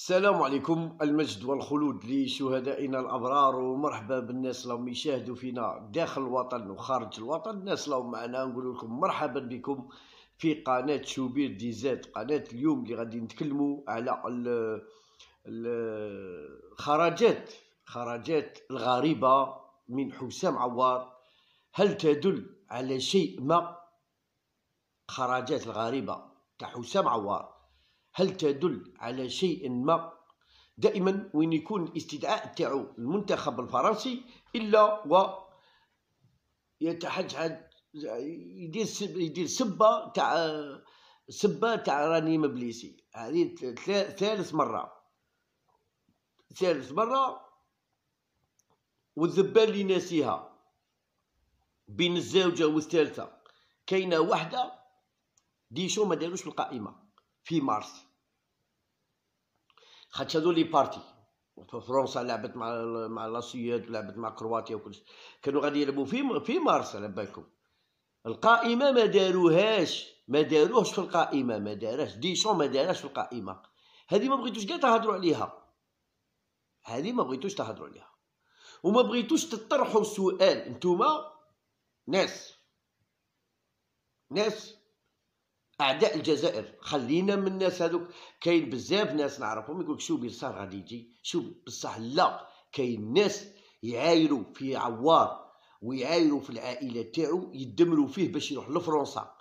السلام عليكم المجد والخلود لشهدائنا الابرار ومرحبا بالناس اللي يشاهدوا فينا داخل الوطن وخارج الوطن الناس اللي معنا نقول لكم مرحبا بكم في قناه شوبير دي زاد قناه اليوم اللي غادي نتكلموا على الخراجات خراجات الغريبه من حسام عوار هل تدل على شيء ما خراجات الغريبه تاع حسام عوار هل تدل على شيء ما دائما وين يكون الاستدعاء تاعو المنتخب الفرنسي الا و يتحجج يدير يدير سبه تاع سبه تاع راني مبليسي هذه ثالث مره ثالث مره والذبال اللي ناسيها بين الزوجه والثالثه كاينه وحده ديشو ما داروش القائمه في مارس خاطش هذو لي بارتي فرنسا لعبت مع مع لاسيود لعبت مع كرواتيا وكلش كانوا غادي يلعبوا في في مارس على بالكم القائمه ما داروهاش ما داروهش في القائمه ما داراش ديشون ما داراش في القائمه هذه ما بغيتوش كاع تهضروا عليها هذه ما بغيتوش تهضروا عليها وما بغيتوش تطرحوا سؤال نتوما ناس ناس اعداء الجزائر خلينا من الناس هذوك كاين بزاف ناس نعرفهم يقولك شو صار غادي يجي شو بصح لا كاين ناس يعايروا في عوار ويعايروا في العائله تاعو يدمروا فيه باش يروح لفرنسا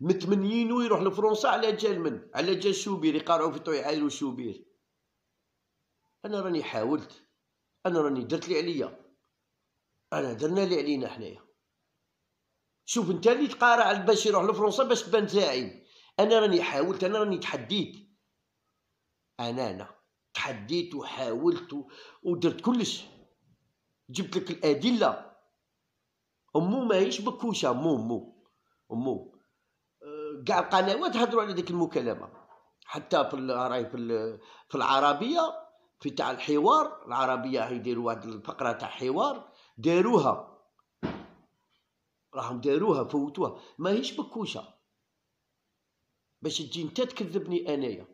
متمنينو يروح لفرنسا على جال من على جال شوبير يقارعوا في طوي يعايروا شوبير انا راني حاولت انا راني درت لي عليا انا درنا لي علينا حنايا شوف انت اللي تقارع باش يروح لفرنسا باش تبان زعيم انا راني حاولت انا راني تحديت انا انا تحديت وحاولت ودرت كلش جبت لك الادله امو ماهيش بكوشه امو امو امو كاع آه، القنوات هضروا على ديك المكالمه حتى في راهي في في العربيه في تاع الحوار العربيه يديروا واحد الفقره تاع حوار داروها راهم داروها فوتوها ماهيش بكوشه باش تجي انت تكذبني انايا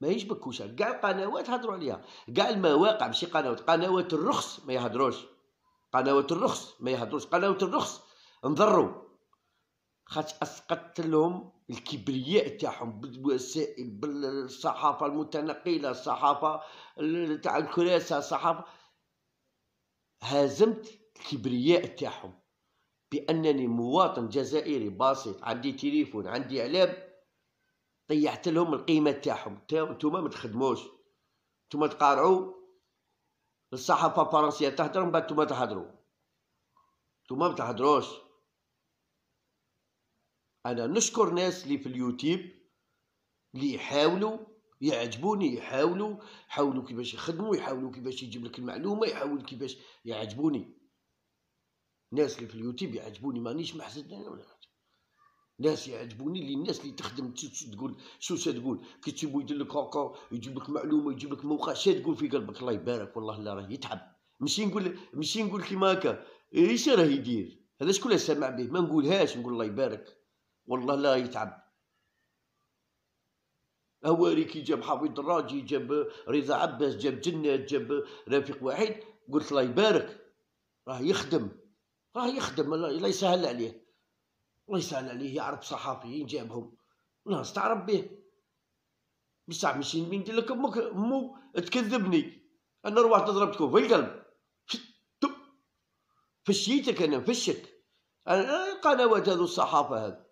ماهيش بكوشه كاع القنوات هضروا عليها كاع المواقع ماشي قنوات قنوات الرخص ما يهضروش قنوات الرخص ما يهضروش قنوات الرخص نضروا خاطر اسقطت لهم الكبرياء تاعهم بالوسائل بالصحافه المتنقله الصحافه تاع الكراسه الصحافه هزمت الكبرياء تاعهم بانني مواطن جزائري بسيط عندي تليفون عندي اعلام طيحت لهم القيمه تاعهم نتوما ما تخدموش نتوما تقارعوا الصحافه الفرنسيه تهدر بعد نتوما تهضروا نتوما ما تهضروش انا نشكر ناس اللي في اليوتيوب اللي يحاولوا يعجبوني يحاولوا يحاولوا كيفاش يخدموا يحاولوا كيفاش يجيب لك المعلومه يحاولوا كيفاش يعجبوني الناس اللي في اليوتيوب يعجبوني مانيش محسد انا ولا حاجه ناس يعجبوني اللي الناس اللي تخدم تقول شو تقول كي تجيبو يدير لك هكا يجيب لك معلومه يجيب لك موقع شا تقول في قلبك الله يبارك والله لا راه يتعب ماشي نقول ماشي نقول كيما هكا ايش راه يدير هذا شكون سامع به ما نقولهاش نقول الله يبارك والله لا يتعب هواري كي جاب حفيظ الراجي جاب رضا عباس جاب جنات جاب رفيق واحد قلت الله يبارك راه يخدم راه يخدم الله يسهل عليه الله يسهل عليه يعرف صحافيين جابهم ناس تعرف به بصح ماشي ندير لك امك امو تكذبني انا روحت ضربتكم في القلب فشيتك انا فشك انا قنوات هذو الصحافه هذو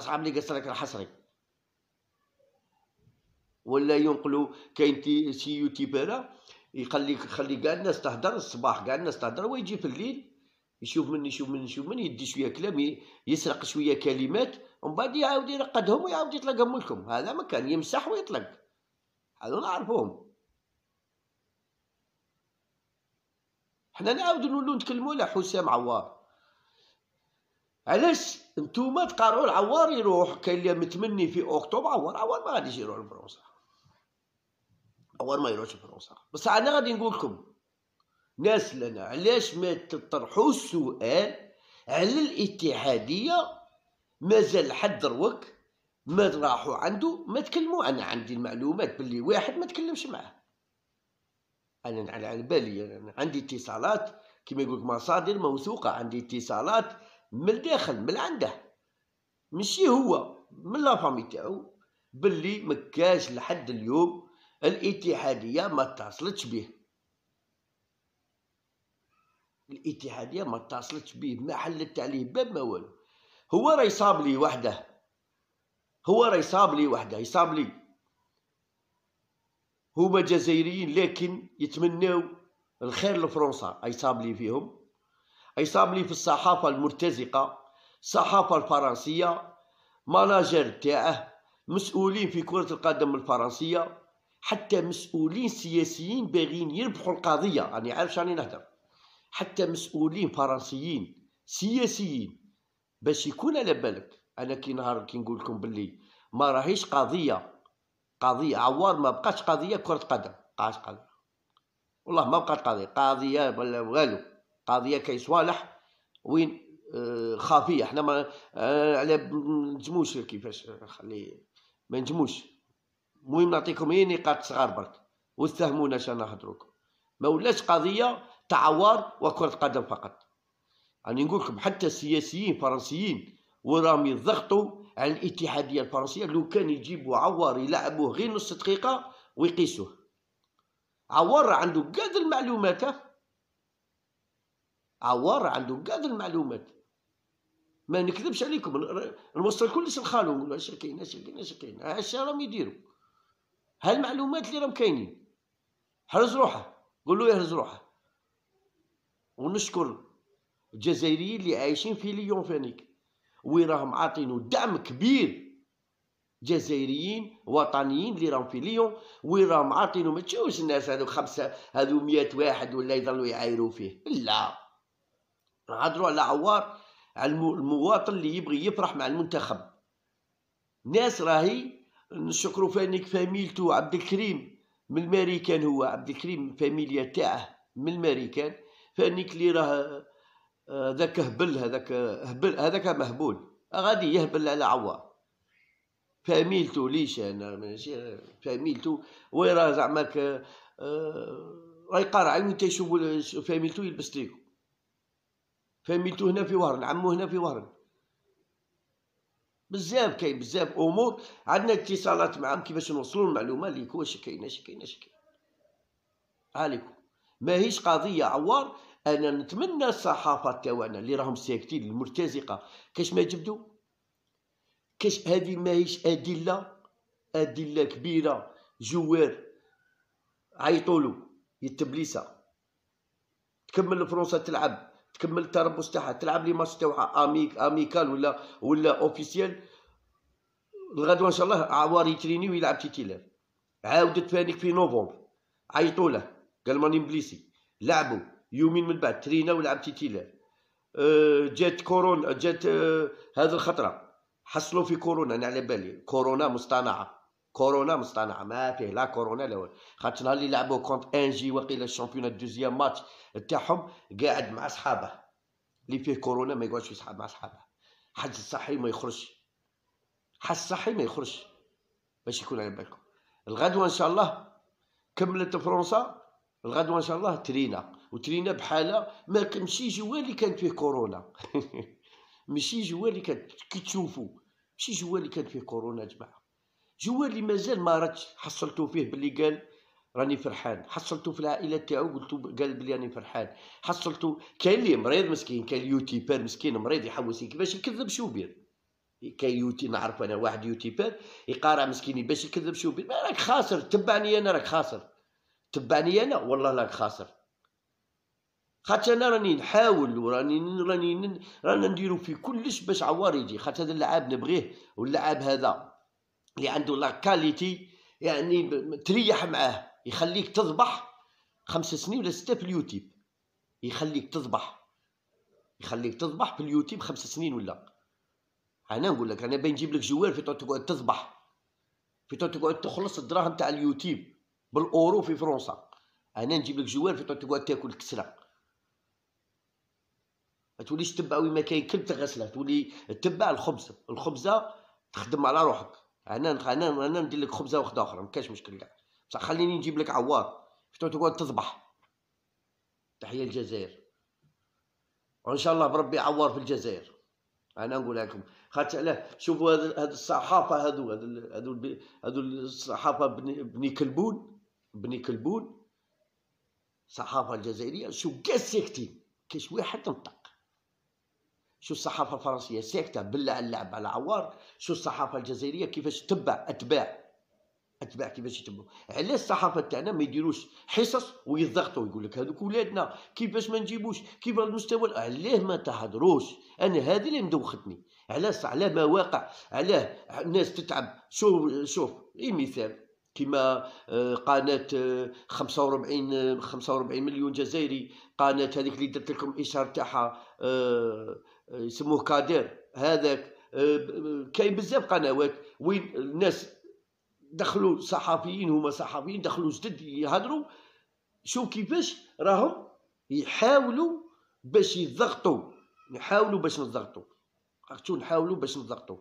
صحاب لي قصرك الحصري ولا ينقلوا كاين تي سي يو يخلي يخلي كاع الناس تهدر الصباح كاع الناس تهدر ويجي في الليل يشوف من يشوف من يشوف من يدي شويه كلام يسرق شويه كلمات ومن بعد يعاود يرقدهم ويعاود يطلقهم لكم هذا ما كان يمسح ويطلق هذو نعرفوهم حنا نعاودو نولو نتكلمو على حسام عوار علاش نتوما تقارعوا العوار يروح كاين اللي متمني في اكتوبر عوار عوار ما غاديش يروح لبروسه اول ما يروحش فرنسا بس انا غادي نقول لكم ناس لنا علاش ما تطرحوا السؤال على الاتحاديه مازال لحد دروك ما راحوا عنده ما تكلموا انا عندي المعلومات باللي واحد ما تكلمش معاه انا على بالي أنا عندي اتصالات كما يقولك مصادر موثوقه عندي اتصالات من الداخل من عنده ماشي هو من لافامي تاعو باللي مكاش لحد اليوم الاتحاديه ما اتصلتش به الاتحاديه ما اتصلتش به ما حلت عليه باب ما والو هو راه يصاب لي وحده هو راه يصاب لي وحده يصاب لي هما جزائريين لكن يتمناو الخير لفرنسا يصاب لي فيهم يصاب لي في الصحافه المرتزقه الصحافه الفرنسيه ماناجر تاعه مسؤولين في كره القدم الفرنسيه حتى مسؤولين سياسيين باغيين يربحوا القضيه راني يعني عارف شاني نهدر حتى مسؤولين فرنسيين سياسيين باش يكون على بالك انا كي نهار كي نقول لكم باللي ما راهيش قضيه قضيه عوار ما بقاش قضيه كره قدم بقاش قضيه والله ما بقات قضيه قضيه ولا والو قضيه كي صوالح وين آه، خافيه احنا ما آه، على نجموش كيفاش خلي ما نجموش المهم نعطيكم غير نقاط صغار برك وتفهمونا اش انا نهضروكم ما ولاش قضيه تاع عوار وكره قدم فقط راني يعني نقول لكم حتى السياسيين الفرنسيين وراهم يضغطوا على الاتحاديه الفرنسيه لو كان يجيبوا عوار يلعبوه غير نص دقيقه ويقيسوه عوار عنده قاد المعلومات عوار عنده قاد المعلومات ما نكذبش عليكم نوصل كلش لخالو نقولوا اش كاين اش كاين اش كاين اش راهم يديروا هالمعلومات اللي راهم كاينين حرز روحه قول له يهرز روحه ونشكر الجزائريين اللي عايشين في ليون فانيك راهم عاطينو دعم كبير جزائريين وطنيين اللي راهم في ليون راهم عاطينو ما تشوفش الناس هذو خمسه هذو مئة واحد ولا يظلوا يعايروا فيه لا نهضروا على عوار على المواطن اللي يبغي يفرح مع المنتخب ناس راهي نشكرو فانيك فاميلتو عبد الكريم من الماريكان هو عبد الكريم فاميليا تاعه من الماريكان فانيك اللي راه هذاك آه، هبل هذاك هبل هذاك مهبول غادي يهبل على عوار فاميلتو ليش انا ماشي فاميلتو وين راه زعما آه، راه يقارع وين تيشوفوا فاميلتو يلبس تريكو فاميلتو هنا في وهرن عمو هنا في وهرن بزاف كاين بزاف امور عندنا اتصالات معهم كيفاش نوصلوا المعلومه ليك واش كاينه اش كاينه اش كاين عليكم ماهيش قضيه عوار انا نتمنى الصحافه تاعنا اللي راهم ساكتين المرتزقه كاش ما جبدوا كاش هذه ماهيش ادله ادله كبيره جوار عيطولو يتبليسه تكمل فرنسا تلعب تكمل التربص تاعها تلعب لي ماتش تاعها اميك اميكال ولا ولا اوفيسيال الغدوه ان شاء الله عوار يتريني ويلعب تيتيلار عاودت فانيك في نوفمبر عيطوا له قال ماني مبليسي لعبوا يومين من بعد ترينا ولعب تيتيلار أه، جات كورونا جات أه، هذه الخطره حصلوا في كورونا انا على بالي كورونا مصطنعه كورونا مصطنعه ما فيه لا كورونا لا والو خاطر نهار اللي لعبوا كونت انجي وقيل الشامبيون الدوزيام ماتش تاعهم قاعد مع صحابه اللي فيه كورونا ما يقعدش يصحاب مع صحابه حج صحي ما يخرجش حج صحي ما يخرجش باش يكون على بالكم الغدوه ان شاء الله كملت فرنسا الغدوه ان شاء الله ترينا وترينا بحاله ما كمشي جوا اللي كانت فيه كورونا ماشي جوا اللي كانت كي تشوفوا ماشي جوا اللي كانت فيه كورونا جماعه جوار اللي مازال ما ردش حصلته فيه باللي قال راني فرحان حصلته في العائله تاعو قلت قال بلي راني فرحان حصلته كاين اللي مريض مسكين كاين يوتيبر مسكين مريض يحوس كيفاش يكذب شو بير كاين يوتي نعرف انا واحد يوتيبر يقارع مسكين باش يكذب شو بير راك خاسر تبعني انا راك خاسر تبعني انا والله راك خاسر خاطر انا راني نحاول وراني راني رانا نديرو في كلش باش عوار يجي خاطر هذا اللعاب نبغيه واللعاب هذا اللي عنده لا كاليتي يعني تريح معاه يخليك تذبح خمس سنين ولا ستة اليوتيوب يخليك تذبح يخليك تذبح في اليوتيوب خمس سنين ولا انا نقول لك انا باين نجيب لك جوال في تقعد تذبح في تقعد تخلص الدراهم تاع اليوتيوب بالاورو في فرنسا انا نجيب لك جوال في تقعد تاكل كسره ما توليش تبع وين ما كاين كلب تغسله تولي تبع الخبز الخبزه تخدم على روحك انا انا انا ندير لك خبزه وحده اخرى ما كاش مشكل كاع بصح خليني نجيب لك عوار شتو تقعد تذبح تحيه الجزائر وان شاء الله بربي عوار في الجزائر انا نقول لكم خاطر علاه شوفوا هاد الصحافه هادو هادو هادو, الصحافه بني, بني كلبون بني كلبون الصحافه الجزائريه شو كاع كاش واحد نطق شو الصحافه الفرنسيه ساكته بالله على اللعب على عوار شو الصحافه الجزائريه كيفاش تتبع اتباع اتباع كيفاش يتبعوا علاش الصحافه تاعنا ما يديروش حصص ويضغطوا يقول لك هذوك ولادنا كيفاش ما نجيبوش كيف المستوى علاه ما تهضروش انا هذه اللي مدوختني علاش على مواقع علاه الناس تتعب شوف شوف اي مثال كما آه، قناة 45 آه، 45 آه، مليون جزائري قناة هذيك اللي درت لكم الاشاره تاعها يسموه كادير هذاك آه، كاين بزاف قنوات وين الناس دخلوا صحفيين هما صحفيين دخلوا جدد يهضروا شوف كيفاش راهم يحاولوا باش يضغطوا نحاولوا باش نضغطوا اختو نحاولوا باش نضغطوا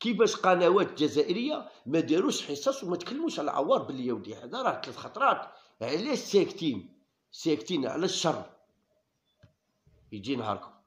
كيفاش قنوات جزائريه ما داروش حصص وما تكلموش على عوار باليهودي هذا راه ثلاث خطرات علاش ساكتين ساكتين على الشر يجي نهاركم